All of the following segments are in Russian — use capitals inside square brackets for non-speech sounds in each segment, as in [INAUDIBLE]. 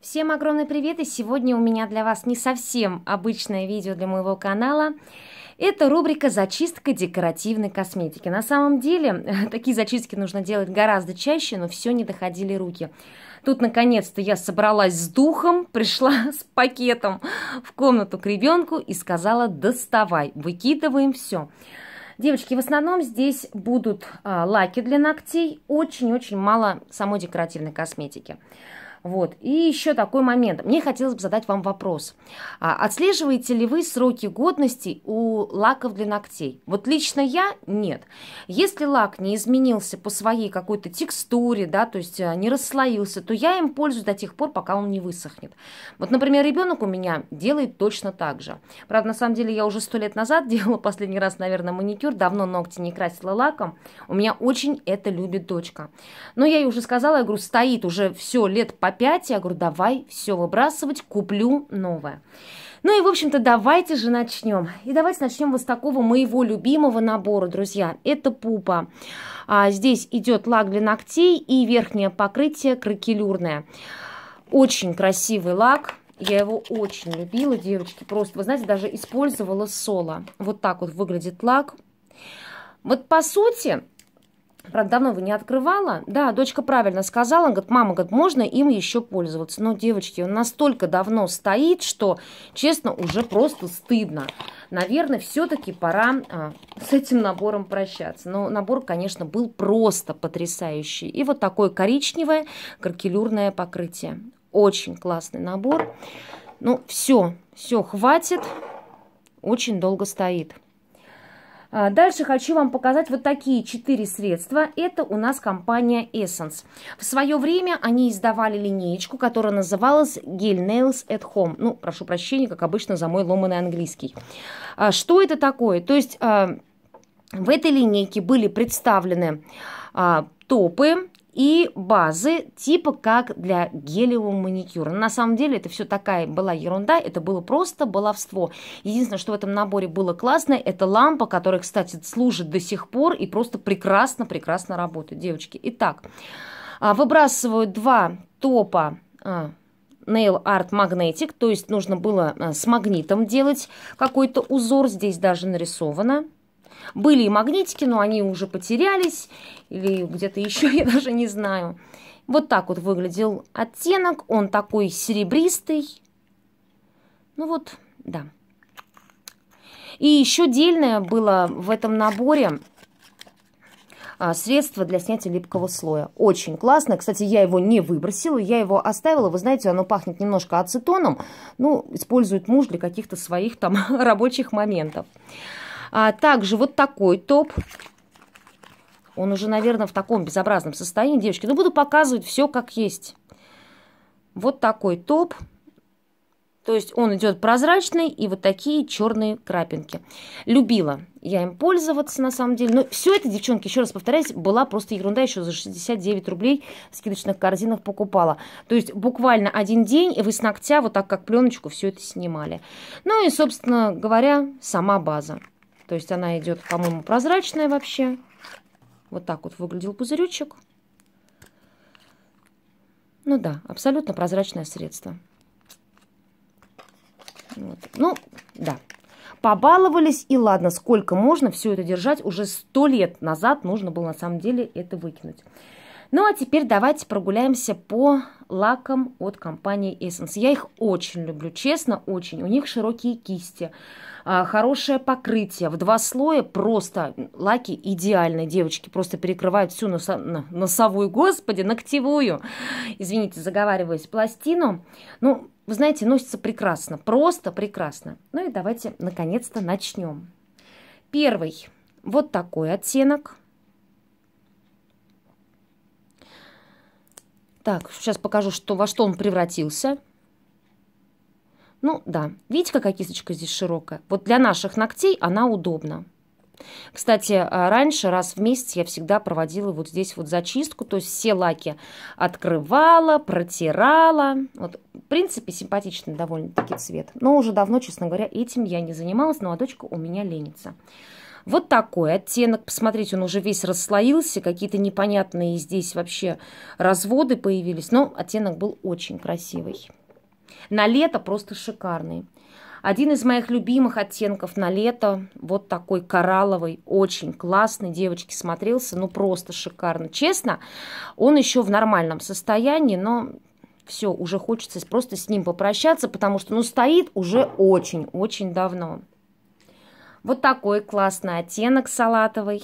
Всем огромный привет, и сегодня у меня для вас не совсем обычное видео для моего канала. Это рубрика «Зачистка декоративной косметики». На самом деле, [LAUGHS] такие зачистки нужно делать гораздо чаще, но все не доходили руки. Тут, наконец-то, я собралась с духом, [LAUGHS] пришла с пакетом в комнату к ребенку и сказала «доставай, выкидываем все». Девочки, в основном здесь будут а, лаки для ногтей, очень-очень мало самой декоративной косметики. Вот. И еще такой момент. Мне хотелось бы задать вам вопрос. А, отслеживаете ли вы сроки годности у лаков для ногтей? Вот лично я нет. Если лак не изменился по своей какой-то текстуре, да, то есть а, не расслоился, то я им пользуюсь до тех пор, пока он не высохнет. Вот, например, ребенок у меня делает точно так же. Правда, на самом деле я уже сто лет назад [LAUGHS] делала последний раз, наверное, маникюр, давно ногти не красила лаком. У меня очень это любит дочка. Но я ей уже сказала, я говорю, стоит уже все лет по опять. Я говорю, давай, все выбрасывать, куплю новое. Ну и, в общем-то, давайте же начнем. И давайте начнем вот с такого моего любимого набора, друзья. Это пупа. А, здесь идет лак для ногтей и верхнее покрытие кракелюрное. Очень красивый лак. Я его очень любила, девочки. Просто, вы знаете, даже использовала соло. Вот так вот выглядит лак. Вот по сути, Правда, давно его не открывала. Да, дочка правильно сказала. Она говорит, мама, говорит, можно им еще пользоваться. Но, девочки, он настолько давно стоит, что, честно, уже просто стыдно. Наверное, все-таки пора а, с этим набором прощаться. Но набор, конечно, был просто потрясающий. И вот такое коричневое каркелюрное покрытие. Очень классный набор. Ну, все, все, хватит. Очень долго стоит. А, дальше хочу вам показать вот такие четыре средства. Это у нас компания Essence. В свое время они издавали линеечку, которая называлась Gel Nails at Home. Ну, прошу прощения, как обычно, за мой ломанный английский. А, что это такое? То есть а, в этой линейке были представлены топы, и базы типа как для гелевого маникюра. На самом деле это все такая была ерунда, это было просто баловство. Единственное, что в этом наборе было классное это лампа, которая, кстати, служит до сих пор и просто прекрасно-прекрасно работает, девочки. Итак, а, выбрасываю два топа а, Nail Art Magnetic, то есть нужно было а, с магнитом делать какой-то узор, здесь даже нарисовано. Были и магнитики, но они уже потерялись или где-то еще, [LAUGHS] я даже не знаю. Вот так вот выглядел оттенок. Он такой серебристый. Ну вот, да. И еще дельное было в этом наборе а, средство для снятия липкого слоя. Очень классно. Кстати, я его не выбросила, я его оставила. Вы знаете, оно пахнет немножко ацетоном. Ну, использует муж для каких-то своих там [LAUGHS] рабочих моментов. А также вот такой топ. Он уже, наверное, в таком безобразном состоянии, девочки. Но буду показывать все как есть. Вот такой топ. То есть он идет прозрачный и вот такие черные крапинки. Любила я им пользоваться на самом деле. Но все это, девчонки, еще раз повторяюсь, была просто ерунда. Еще за 69 рублей в скидочных корзинах покупала. То есть буквально один день и вы с ногтя вот так как пленочку все это снимали. Ну и, собственно говоря, сама база. То есть она идет, по-моему, прозрачная вообще. Вот так вот выглядел пузыречек. Ну да, абсолютно прозрачное средство. Вот. Ну, да. Побаловались, и ладно, сколько можно все это держать. Уже сто лет назад нужно было на самом деле это выкинуть. Ну а теперь давайте прогуляемся по лакам от компании Essence. Я их очень люблю, честно, очень. У них широкие кисти, а, хорошее покрытие. В два слоя просто лаки идеальные. Девочки просто перекрывают всю носо- носовую, господи, ногтевую, извините, заговариваюсь, пластину. Ну, вы знаете, носится прекрасно, просто прекрасно. Ну и давайте, наконец-то, начнем. Первый вот такой оттенок – Так, сейчас покажу, что, во что он превратился. Ну да, видите, какая кисточка здесь широкая? Вот для наших ногтей она удобна. Кстати, а, раньше раз в месяц я всегда проводила вот здесь вот зачистку, то есть все лаки открывала, протирала. Вот, в принципе, симпатичный довольно-таки цвет. Но уже давно, честно говоря, этим я не занималась, но ну, а дочка у меня ленится. Вот такой оттенок. Посмотрите, он уже весь расслоился. Какие-то непонятные здесь вообще разводы появились. Но оттенок был очень красивый. На лето просто шикарный. Один из моих любимых оттенков на лето, вот такой коралловый, очень классный, девочки, смотрелся, ну просто шикарно. Честно, он еще в нормальном состоянии, но все, уже хочется просто с ним попрощаться, потому что, ну, стоит уже очень-очень давно. Вот такой классный оттенок салатовый.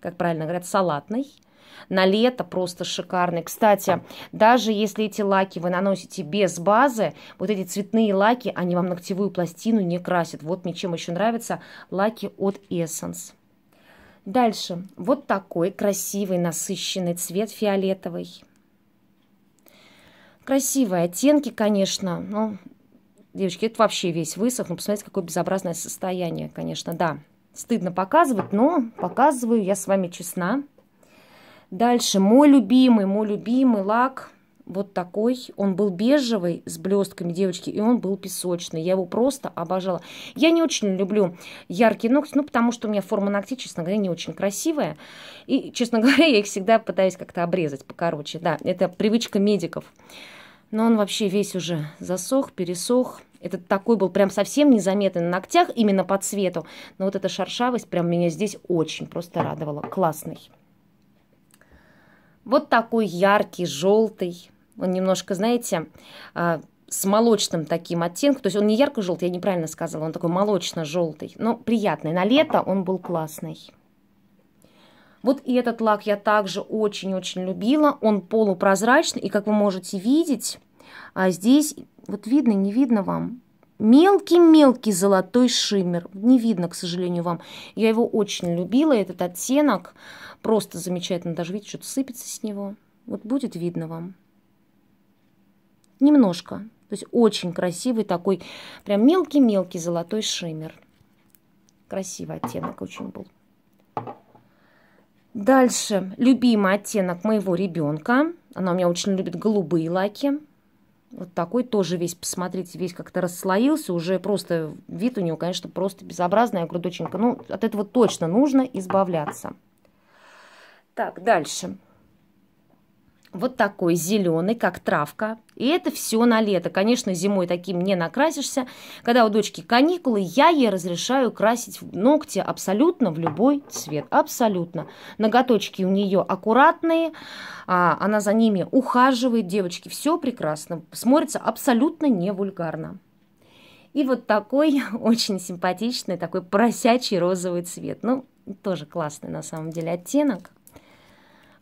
Как правильно говорят, салатный. На лето просто шикарный. Кстати, даже если эти лаки вы наносите без базы, вот эти цветные лаки, они вам ногтевую пластину не красят. Вот мне чем еще нравятся лаки от Essence. Дальше. Вот такой красивый насыщенный цвет фиолетовый. Красивые оттенки, конечно, ну Девочки, это вообще весь высох. Ну, посмотрите, какое безобразное состояние, конечно, да. Стыдно показывать, но показываю, я с вами честна. Дальше мой любимый, мой любимый лак вот такой. Он был бежевый с блестками, девочки, и он был песочный. Я его просто обожала. Я не очень люблю яркие ногти, ну, потому что у меня форма ногтей, честно говоря, не очень красивая. И, честно [LAUGHS] говоря, я их всегда пытаюсь как-то обрезать покороче. Да, это привычка медиков. Но он вообще весь уже засох, пересох. Этот такой был прям совсем незаметный на ногтях, именно по цвету. Но вот эта шершавость прям меня здесь очень просто радовала. Классный. Вот такой яркий, желтый. Он немножко, знаете, а, с молочным таким оттенком. То есть он не ярко-желтый, я неправильно сказала, он такой молочно-желтый. Но приятный. На лето он был классный. Вот и этот лак я также очень-очень любила. Он полупрозрачный, и как вы можете видеть, а здесь, вот видно, не видно вам, мелкий-мелкий золотой шиммер. Не видно, к сожалению, вам. Я его очень любила, этот оттенок. Просто замечательно. Даже, видите, что-то сыпется с него. Вот будет видно вам. Немножко. То есть очень красивый такой прям мелкий-мелкий золотой шиммер. Красивый оттенок очень был. Дальше любимый оттенок моего ребенка. Она у меня очень любит голубые лаки. Вот такой тоже весь, посмотрите, весь как-то расслоился. Уже просто вид у него, конечно, просто безобразная грудоченька. Ну, от этого точно нужно избавляться. Так, дальше вот такой зеленый, как травка. И это все на лето. Конечно, зимой таким не накрасишься. Когда у дочки каникулы, я ей разрешаю красить ногти абсолютно в любой цвет. Абсолютно. Ноготочки у нее аккуратные, а, она за ними ухаживает. Девочки, все прекрасно. Смотрится абсолютно не вульгарно. И вот такой [LAUGHS] очень симпатичный, такой поросячий розовый цвет. Ну, тоже классный на самом деле оттенок.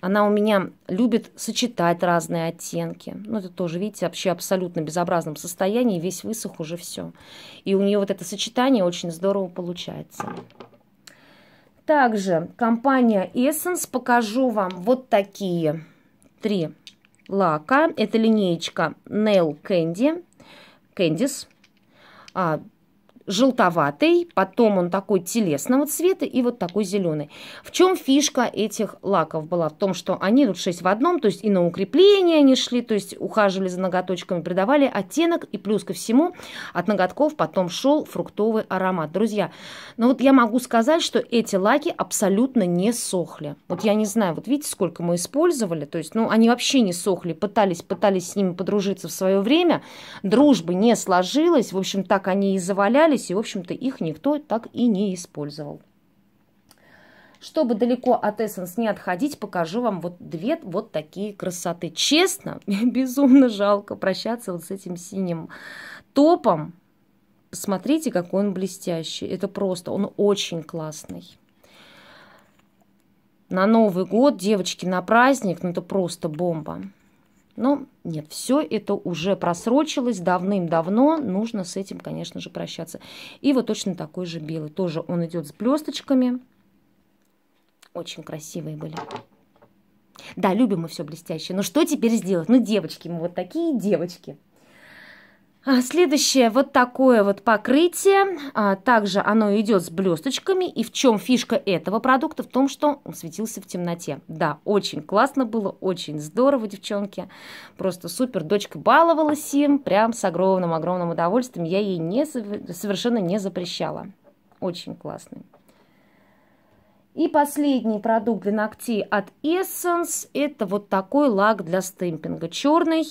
Она у меня любит сочетать разные оттенки. Ну, это тоже, видите, вообще абсолютно безобразном состоянии, весь высох уже все. И у нее вот это сочетание очень здорово получается. Также компания Essence покажу вам вот такие три лака. Это линеечка Nail Candy, Candies, а, желтоватый, потом он такой телесного цвета и вот такой зеленый. В чем фишка этих лаков была? В том, что они тут 6 в одном, то есть и на укрепление они шли, то есть ухаживали за ноготочками, придавали оттенок, и плюс ко всему от ноготков потом шел фруктовый аромат. Друзья, ну вот я могу сказать, что эти лаки абсолютно не сохли. Вот я не знаю, вот видите, сколько мы использовали, то есть, ну, они вообще не сохли, пытались, пытались с ними подружиться в свое время, дружбы не сложилось, в общем, так они и заваляли, остались, и, в общем-то, их никто так и не использовал. Чтобы далеко от Essence не отходить, покажу вам вот две вот такие красоты. Честно, [LAUGHS] безумно жалко прощаться вот с этим синим топом. Посмотрите, какой он блестящий. Это просто, он очень классный. На Новый год, девочки, на праздник, ну это просто бомба. Но нет, все это уже просрочилось давным-давно, нужно с этим, конечно же, прощаться. И вот точно такой же белый, тоже он идет с блесточками, очень красивые были. Да, любим мы все блестящее, но что теперь сделать? Ну, девочки, мы вот такие девочки. А, следующее вот такое вот покрытие, а, также оно идет с блесточками, и в чем фишка этого продукта? В том, что он светился в темноте. Да, очень классно было, очень здорово, девчонки, просто супер, дочка баловалась им, прям с огромным-огромным удовольствием, я ей не, совершенно не запрещала. Очень классный. И последний продукт для ногтей от Essence, это вот такой лак для стемпинга, черный,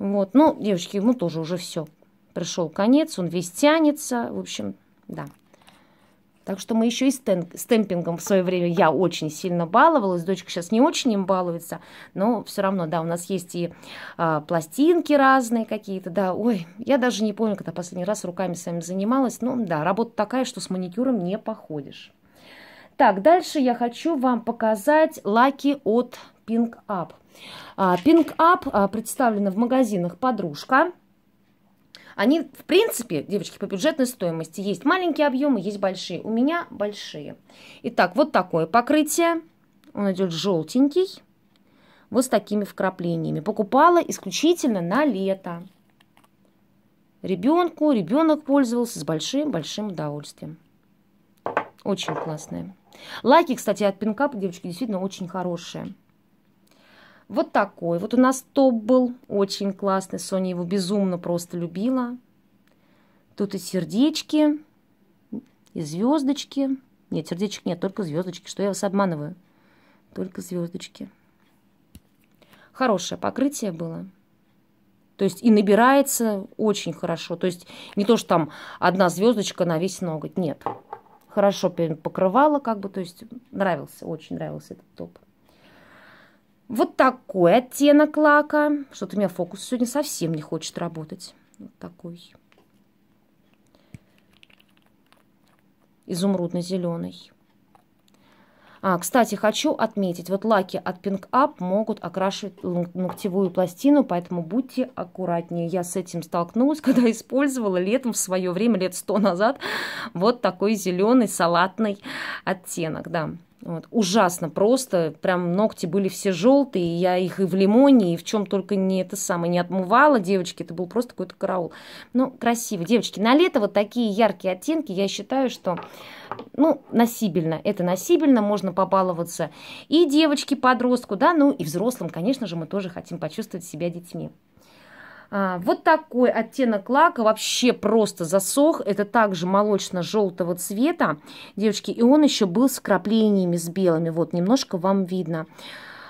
вот, ну, девочки, ему тоже уже все. Пришел конец, он весь тянется, в общем, да. Так что мы еще и с стемп, стемпингом в свое время я очень сильно баловалась. Дочка сейчас не очень им балуется, но все равно, да, у нас есть и э, пластинки разные какие-то, да. Ой, я даже не помню, когда последний раз руками сами занималась. Ну да, работа такая, что с маникюром не походишь. Так, дальше я хочу вам показать лаки от Pink Up. А, Pink Up а, представлена в магазинах «Подружка». Они, в принципе, девочки, по бюджетной стоимости. Есть маленькие объемы, есть большие. У меня большие. Итак, вот такое покрытие. Он идет желтенький. Вот с такими вкраплениями. Покупала исключительно на лето. Ребенку, ребенок пользовался с большим-большим удовольствием. Очень классные. Лайки, кстати, от пинкапа, девочки, действительно очень хорошие. Вот такой. Вот у нас топ был очень классный. Соня его безумно просто любила. Тут и сердечки, и звездочки. Нет, сердечек нет, только звездочки. Что я вас обманываю? Только звездочки. Хорошее покрытие было. То есть и набирается очень хорошо. То есть не то, что там одна звездочка на весь ноготь. Нет. Хорошо покрывала как бы, то есть нравился, очень нравился этот топ. Вот такой оттенок лака. Что-то у меня фокус сегодня совсем не хочет работать. Вот такой. Изумрудно-зеленый. А, кстати, хочу отметить, вот лаки от Pink Up могут окрашивать ногтевую пластину, поэтому будьте аккуратнее. Я с этим столкнулась, [LAUGHS] когда использовала летом в свое время, лет сто назад, вот такой зеленый салатный оттенок, да. Вот. Ужасно просто. Прям ногти были все желтые. и Я их и в лимоне, и в чем только не это самое не отмывала. Девочки, это был просто какой-то караул. Ну, красиво. Девочки, на лето вот такие яркие оттенки. Я считаю, что, ну, носибельно. Это носибельно, можно побаловаться. И девочки подростку, да, ну, и взрослым, конечно же, мы тоже хотим почувствовать себя детьми. А, вот такой оттенок лака вообще просто засох. Это также молочно-желтого цвета, девочки. И он еще был с краплениями, с белыми. Вот, немножко вам видно.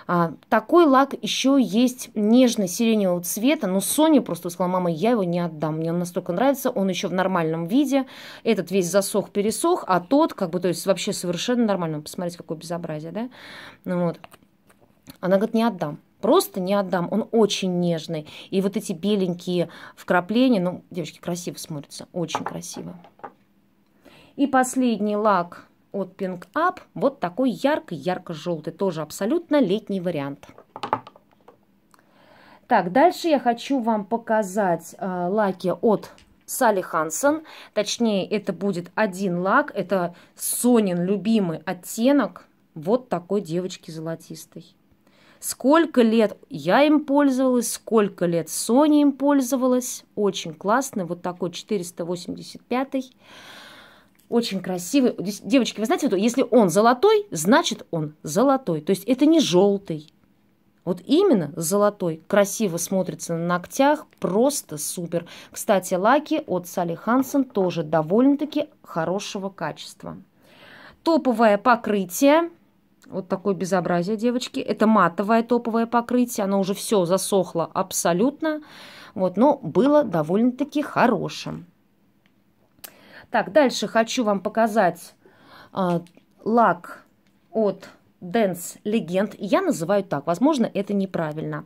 А, такой лак еще есть нежно-сиреневого цвета, но Соня просто сказала, мама, я его не отдам, мне он настолько нравится, он еще в нормальном виде, этот весь засох, пересох, а тот, как бы, то есть вообще совершенно нормально, посмотрите, какое безобразие, да, ну вот, она говорит, не отдам, просто не отдам. Он очень нежный. И вот эти беленькие вкрапления, ну, девочки, красиво смотрятся, очень красиво. И последний лак от Pink Up, вот такой ярко-ярко-желтый, тоже абсолютно летний вариант. Так, дальше я хочу вам показать э, лаки от Салли Хансен. Точнее, это будет один лак. Это Сонин любимый оттенок. Вот такой девочки золотистый. Сколько лет я им пользовалась, сколько лет Sony им пользовалась. Очень классный, вот такой 485 очень красивый. Девочки, вы знаете, вот если он золотой, значит он золотой. То есть это не желтый. Вот именно золотой. Красиво смотрится на ногтях, просто супер. Кстати, лаки от Салли Хансен тоже довольно-таки хорошего качества. Топовое покрытие вот такое безобразие, девочки. Это матовое топовое покрытие, оно уже все засохло абсолютно, вот, но было довольно-таки хорошим. Так, дальше хочу вам показать э, лак от Dance Legend. Я называю так, возможно, это неправильно.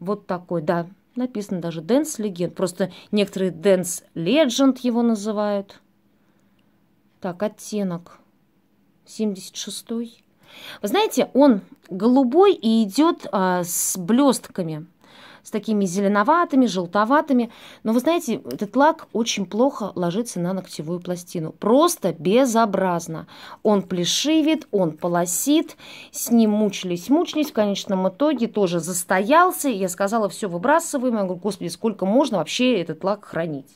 Вот такой, да, написано даже Dance Legend. Просто некоторые Dance Legend его называют. Так, оттенок 76 вы знаете, он голубой и идет а, с блестками, с такими зеленоватыми, желтоватыми. Но вы знаете, этот лак очень плохо ложится на ногтевую пластину. Просто безобразно. Он плешивит, он полосит, с ним мучились, мучились. В конечном итоге тоже застоялся. Я сказала, все выбрасываем. Я говорю, господи, сколько можно вообще этот лак хранить?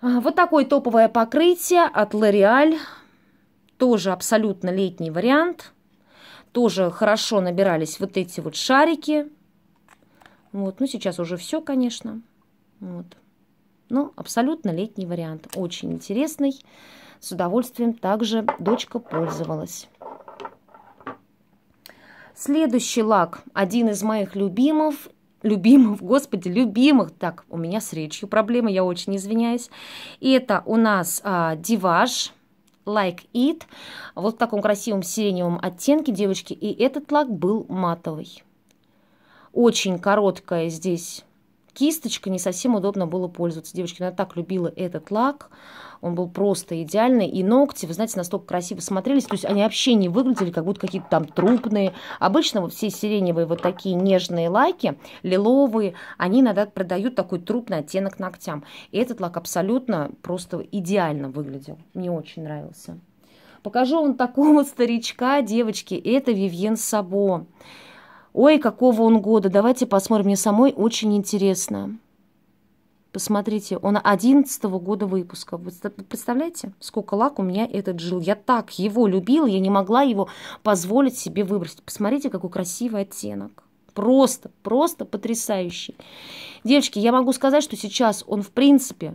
А, вот такое топовое покрытие от L'Oreal тоже абсолютно летний вариант. Тоже хорошо набирались вот эти вот шарики. Вот, ну сейчас уже все, конечно. Вот. Но абсолютно летний вариант. Очень интересный. С удовольствием также дочка пользовалась. Следующий лак, один из моих любимых, любимых, господи, любимых, так, у меня с речью проблемы, я очень извиняюсь. И это у нас а, Диваш, Like It. Вот в таком красивом сиреневом оттенке, девочки. И этот лак был матовый. Очень короткая здесь Кисточка не совсем удобно было пользоваться. Девочки, она так любила этот лак. Он был просто идеальный. И ногти, вы знаете, настолько красиво смотрелись. То есть они вообще не выглядели, как будто какие-то там трупные. Обычно вот все сиреневые вот такие нежные лаки, лиловые, они иногда продают такой трупный оттенок ногтям. И этот лак абсолютно просто идеально выглядел. Мне очень нравился. Покажу вам такого [LAUGHS] старичка, девочки. Это Вивьен Сабо. «Ой, какого он года! Давайте посмотрим, мне самой очень интересно». Посмотрите, он 11 -го года выпуска. представляете, сколько лак у меня этот жил? Я так его любила, я не могла его позволить себе выбросить. Посмотрите, какой красивый оттенок. Просто, просто потрясающий. Девочки, я могу сказать, что сейчас он, в принципе,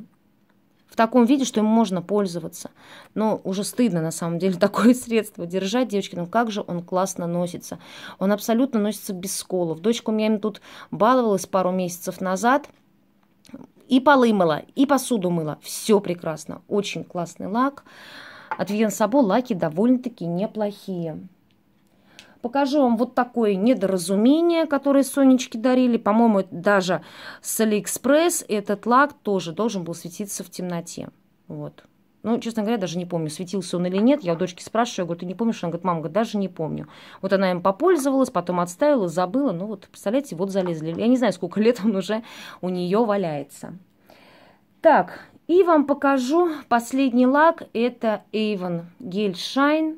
таком виде, что им можно пользоваться. Но уже стыдно, на самом деле, [LAUGHS] такое средство держать. Девочки, ну как же он классно носится. Он абсолютно носится без сколов. Дочка у меня им тут баловалась пару месяцев назад – и полы мыла, и посуду мыла. Все прекрасно. Очень классный лак. От Венсабо лаки довольно-таки неплохие. Покажу вам вот такое недоразумение, которое Сонечки дарили. По-моему, даже с Алиэкспресс этот лак тоже должен был светиться в темноте. Вот. Ну, честно говоря, даже не помню, светился он или нет. Я у дочки спрашиваю, я говорю, ты не помнишь? Она говорит, мама, говорит, даже не помню. Вот она им попользовалась, потом отставила, забыла. Ну, вот, представляете, вот залезли. Я не знаю, сколько лет он уже у нее валяется. Так, и вам покажу последний лак. Это Avon Gel Shine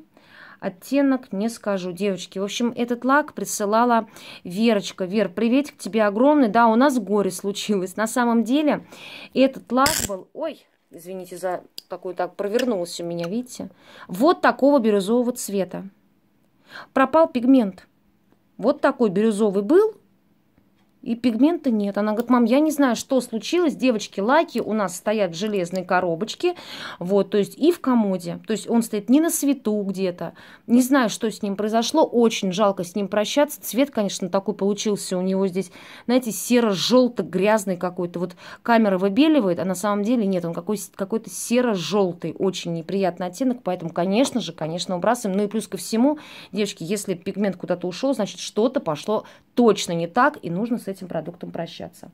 Оттенок не скажу, девочки. В общем, этот лак присылала Верочка. Вер, приветик тебе огромный. Да, у нас горе случилось. На самом деле этот лак был... Ой, извините за такой так провернулся у меня, видите? Вот такого бирюзового цвета. Пропал пигмент. Вот такой бирюзовый был, и пигмента нет. Она говорит, мам, я не знаю, что случилось, девочки, лаки у нас стоят в железной коробочке, вот, то есть и в комоде, то есть он стоит не на свету где-то, не знаю, что с ним произошло, очень жалко с ним прощаться, цвет, конечно, такой получился у него здесь, знаете, серо-желто-грязный какой-то, вот камера выбеливает, а на самом деле нет, он какой- то серо-желтый, очень неприятный оттенок, поэтому, конечно же, конечно, убрасываем. ну и плюс ко всему, девочки, если пигмент куда-то ушел, значит, что-то пошло точно не так, и нужно с этим продуктом прощаться.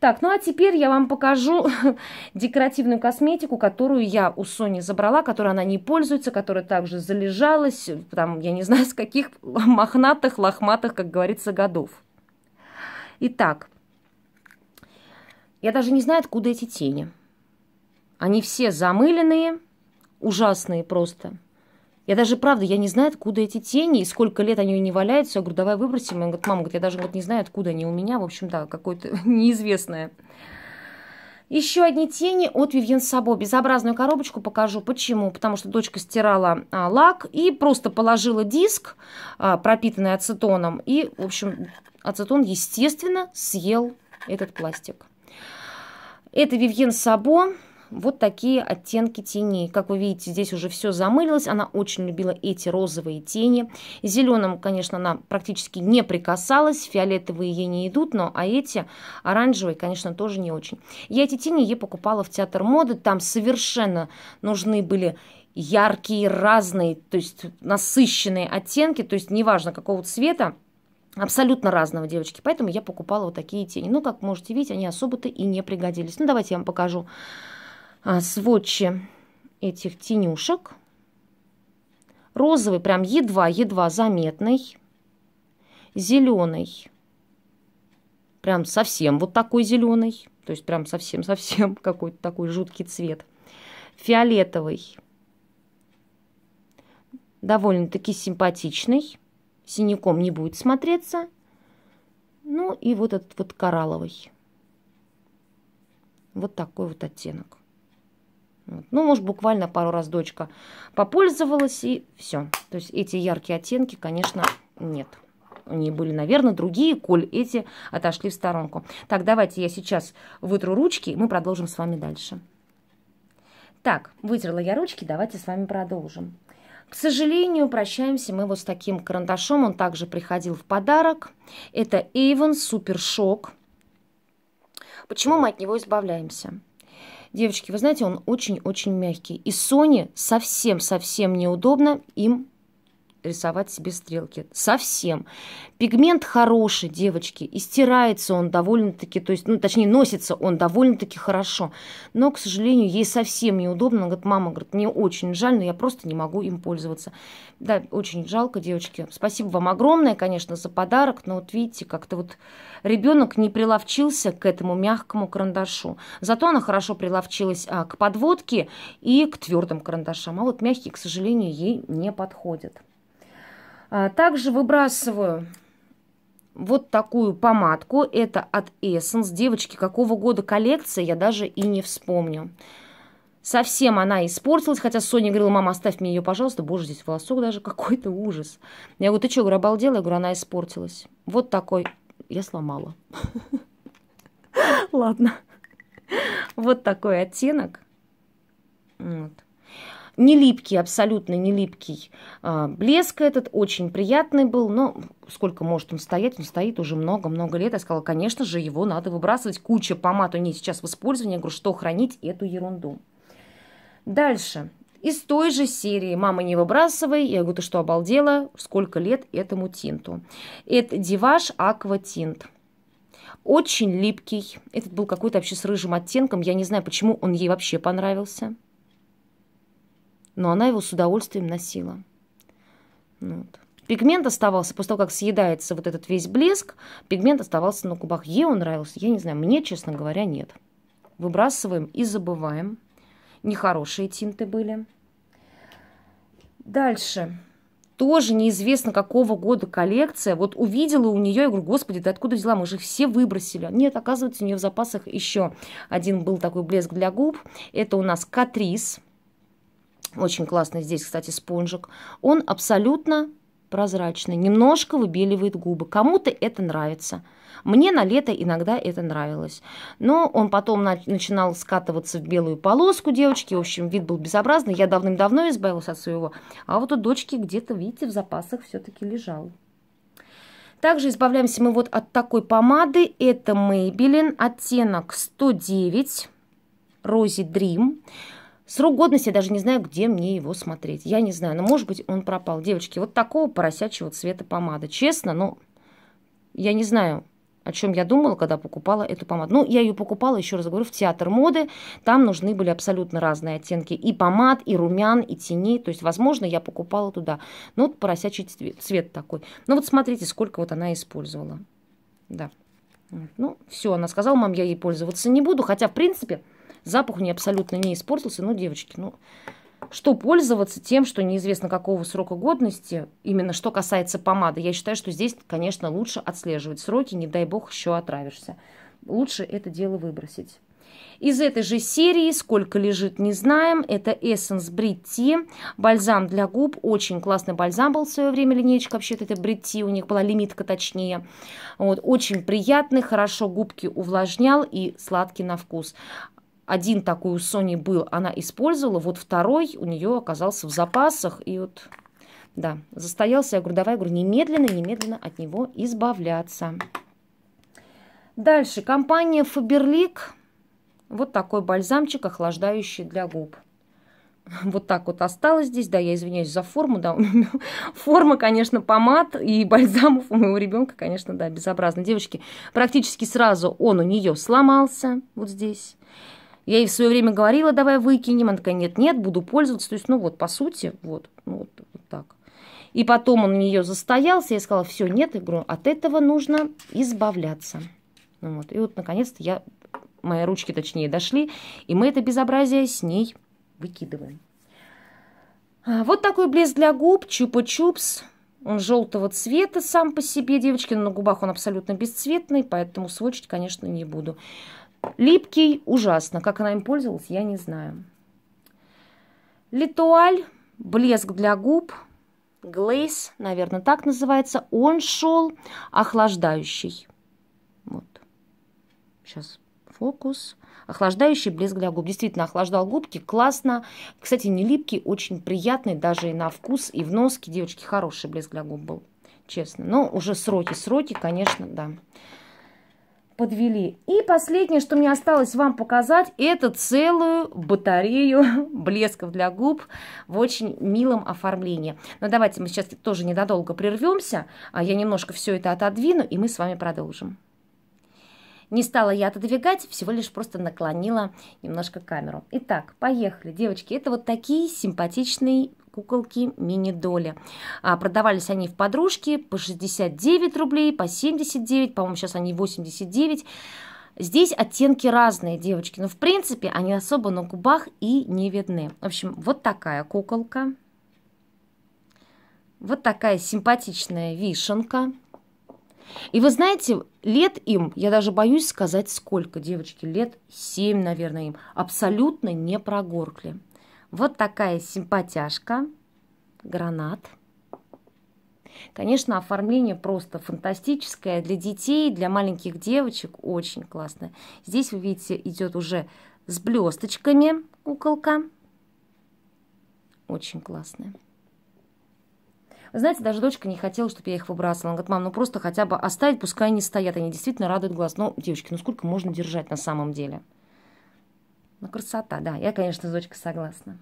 Так, ну а теперь я вам покажу [LAUGHS] декоративную косметику, которую я у Сони забрала, которой она не пользуется, которая также залежалась, там, я не знаю, с каких [LAUGHS] мохнатых, лохматых, как говорится, годов. Итак, я даже не знаю, откуда эти тени. Они все замыленные, ужасные просто – я даже, правда, я не знаю, откуда эти тени, и сколько лет они не валяются. Я говорю, давай выбросим. Он говорит, мама, говорит, я даже говорит, не знаю, откуда они у меня. В общем, да, какое-то [LAUGHS] неизвестное. Еще одни тени от Вивьен Сабо. Безобразную коробочку покажу. Почему? Потому что дочка стирала а, лак и просто положила диск, а, пропитанный ацетоном. И, в общем, ацетон, естественно, съел этот пластик. Это Вивьен Сабо вот такие оттенки теней. Как вы видите, здесь уже все замылилось. Она очень любила эти розовые тени. Зеленым, конечно, она практически не прикасалась. Фиолетовые ей не идут, но а эти оранжевые, конечно, тоже не очень. Я эти тени ей покупала в театр моды. Там совершенно нужны были яркие, разные, то есть насыщенные оттенки. То есть неважно какого цвета, абсолютно разного, девочки. Поэтому я покупала вот такие тени. Ну, как можете видеть, они особо-то и не пригодились. Ну, давайте я вам покажу а, сводчи этих тенюшек. Розовый прям едва-едва заметный. Зеленый. Прям совсем вот такой зеленый. То есть прям совсем-совсем [LAUGHS] какой-то такой жуткий цвет. Фиолетовый. Довольно-таки симпатичный. Синяком не будет смотреться. Ну и вот этот вот коралловый. Вот такой вот оттенок. Ну, может, буквально пару раз дочка попользовалась, и все. То есть эти яркие оттенки, конечно, нет. Они были, наверное, другие, коль эти отошли в сторонку. Так, давайте я сейчас вытру ручки, и мы продолжим с вами дальше. Так, вытерла я ручки, давайте с вами продолжим. К сожалению, прощаемся мы вот с таким карандашом. Он также приходил в подарок. Это Avon Super Shock. Почему мы от него избавляемся? Девочки, вы знаете, он очень-очень мягкий. И Соне совсем-совсем неудобно им рисовать себе стрелки. Совсем. Пигмент хороший, девочки, и стирается он довольно-таки, то есть, ну, точнее, носится он довольно-таки хорошо. Но, к сожалению, ей совсем неудобно. Она говорит, мама, говорит, мне очень жаль, но я просто не могу им пользоваться. Да, очень жалко, девочки. Спасибо вам огромное, конечно, за подарок, но вот видите, как-то вот ребенок не приловчился к этому мягкому карандашу. Зато она хорошо приловчилась а, к подводке и к твердым карандашам. А вот мягкие, к сожалению, ей не подходят. А, также выбрасываю вот такую помадку. Это от Essence. Девочки, какого года коллекция, я даже и не вспомню. Совсем она испортилась, хотя Соня говорила, мама, оставь мне ее, пожалуйста. Боже, здесь волосок даже [LAUGHS] какой-то ужас. Я говорю, ты что, говорю, обалдела? Я говорю, она испортилась. Вот такой. Я сломала. [LAUGHS] Ладно. Вот такой оттенок. Вот. Не липкий, абсолютно не липкий а, блеск этот, очень приятный был, но сколько может он стоять, он стоит уже много-много лет. Я сказала, конечно же, его надо выбрасывать. Куча помад у нее сейчас в использовании. Я говорю, что хранить эту ерунду. Дальше. Из той же серии «Мама, не выбрасывай». Я говорю, ты что, обалдела? Сколько лет этому тинту? Это Диваш Аква Тинт. Очень липкий. Этот был какой-то вообще с рыжим оттенком. Я не знаю, почему он ей вообще понравился но она его с удовольствием носила. Ну вот. Пигмент оставался, после того, как съедается вот этот весь блеск, пигмент оставался на губах. Ей он нравился, я не знаю, мне, честно говоря, нет. Выбрасываем и забываем. Нехорошие тинты были. Дальше. Тоже неизвестно, какого года коллекция. Вот увидела у нее, я говорю, господи, ты откуда взяла? Мы же все выбросили. Нет, оказывается, у нее в запасах еще один был такой блеск для губ. Это у нас Катрис. Очень классный здесь, кстати, спонжик. Он абсолютно прозрачный, немножко выбеливает губы. Кому-то это нравится. Мне на лето иногда это нравилось. Но он потом на начинал скатываться в белую полоску девочки. В общем, вид был безобразный. Я давным-давно избавилась от своего. А вот у дочки где-то, видите, в запасах все-таки лежал. Также избавляемся мы вот от такой помады. Это Maybelline, оттенок 109, Rosy Dream. Срок годности, я даже не знаю, где мне его смотреть. Я не знаю, но может быть он пропал. Девочки, вот такого поросячьего цвета помада. Честно, но я не знаю, о чем я думала, когда покупала эту помаду. Ну, я ее покупала, еще раз говорю, в театр моды. Там нужны были абсолютно разные оттенки и помад, и румян, и теней. То есть, возможно, я покупала туда. Ну, вот поросячий цвет, такой. Ну, вот смотрите, сколько вот она использовала. Да. Ну, все, она сказала, мам, я ей пользоваться не буду. Хотя, в принципе, Запах у нее абсолютно не испортился. Ну, девочки, ну, что пользоваться тем, что неизвестно какого срока годности, именно что касается помады. Я считаю, что здесь, конечно, лучше отслеживать сроки, не дай бог еще отравишься. Лучше это дело выбросить. Из этой же серии, сколько лежит, не знаем, это Essence Бритти, бальзам для губ, очень классный бальзам был в свое время, линейка вообще-то это Бритти, у них была лимитка точнее, вот, очень приятный, хорошо губки увлажнял и сладкий на вкус один такой у Sony был, она использовала, вот второй у нее оказался в запасах, и вот, да, застоялся, я говорю, давай, я говорю, немедленно, немедленно от него избавляться. Дальше, компания Faberlic, вот такой бальзамчик, охлаждающий для губ. [LAUGHS] Вот так вот осталось здесь, да, я извиняюсь за форму, да, [LAUGHS] форма, конечно, помад и бальзамов у моего ребенка, конечно, да, безобразно. Девочки, практически сразу он у нее сломался вот здесь, я ей в свое время говорила, давай выкинем. Она такая, нет-нет, буду пользоваться. То есть, ну вот, по сути, вот, ну, вот, вот так. И потом он у нее застоялся, я сказала, все, нет, я говорю, от этого нужно избавляться. Ну, вот. И вот, наконец-то, я, мои ручки, точнее, дошли, и мы это безобразие с ней выкидываем. А, вот такой блеск для губ, чупа-чупс. Он желтого цвета сам по себе, девочки, но на губах он абсолютно бесцветный, поэтому сводчить, конечно, не буду. Липкий ужасно. Как она им пользовалась, я не знаю. Литуаль, блеск для губ, глейс, наверное, так называется. Он шел охлаждающий. Вот. Сейчас фокус. Охлаждающий блеск для губ. Действительно, охлаждал губки. Классно. Кстати, не липкий, очень приятный даже и на вкус, и в носке. Девочки, хороший блеск для губ был, честно. Но уже сроки, сроки, конечно, да подвели. И последнее, что мне осталось вам показать, это целую батарею [LAUGHS] блесков для губ в очень милом оформлении. Но давайте мы сейчас тоже недолго прервемся, а я немножко все это отодвину, и мы с вами продолжим. Не стала я отодвигать, всего лишь просто наклонила немножко камеру. Итак, поехали, девочки. Это вот такие симпатичные куколки мини-доли. А, продавались они в подружке по 69 рублей, по 79, по-моему, сейчас они 89. Здесь оттенки разные, девочки, но в принципе они особо на губах и не видны. В общем, вот такая куколка. Вот такая симпатичная вишенка. И вы знаете, лет им, я даже боюсь сказать сколько, девочки, лет 7, наверное, им, абсолютно не прогоркли. Вот такая симпатяшка. Гранат. Конечно, оформление просто фантастическое. Для детей, для маленьких девочек очень классное. Здесь, вы видите, идет уже с блесточками куколка. Очень классная. Вы знаете, даже дочка не хотела, чтобы я их выбрасывала. Она говорит, мам, ну просто хотя бы оставить, пускай они стоят. Они действительно радуют глаз. Но девочки, ну сколько можно держать на самом деле? Ну, красота, да. Я, конечно, Зочка согласна.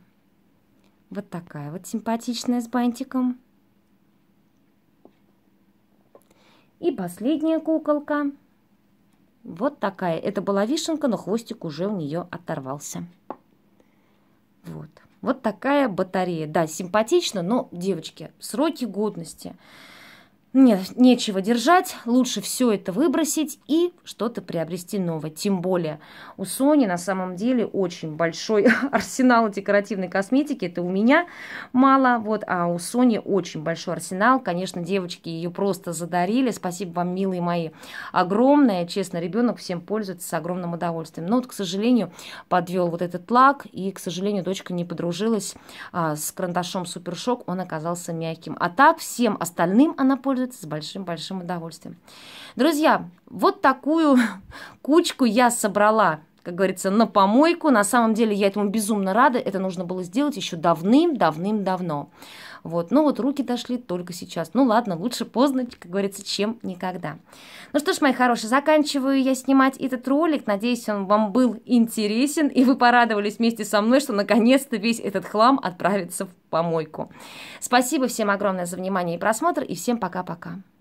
Вот такая вот симпатичная с бантиком. И последняя куколка. Вот такая. Это была вишенка, но хвостик уже у нее оторвался. Вот. Вот такая батарея. Да, симпатично, но, девочки, сроки годности – нет, нечего держать, лучше все это выбросить и что-то приобрести новое. Тем более у Sony на самом деле очень большой [LAUGHS] арсенал декоративной косметики. Это у меня мало, вот, а у Sony очень большой арсенал. Конечно, девочки ее просто задарили. Спасибо вам, милые мои, огромное. Честно, ребенок всем пользуется с огромным удовольствием. Но вот, к сожалению, подвел вот этот лак, и, к сожалению, дочка не подружилась а, с карандашом Супершок. Он оказался мягким. А так всем остальным она пользуется пользуется с большим-большим удовольствием. Друзья, вот такую [LAUGHS] кучку я собрала как говорится, на помойку. На самом деле я этому безумно рада. Это нужно было сделать еще давным-давным-давно. Вот. Но вот руки дошли только сейчас. Ну ладно, лучше поздно, как говорится, чем никогда. Ну что ж, мои хорошие, заканчиваю я снимать этот ролик. Надеюсь, он вам был интересен, и вы порадовались вместе со мной, что наконец-то весь этот хлам отправится в помойку. Спасибо всем огромное за внимание и просмотр, и всем пока-пока.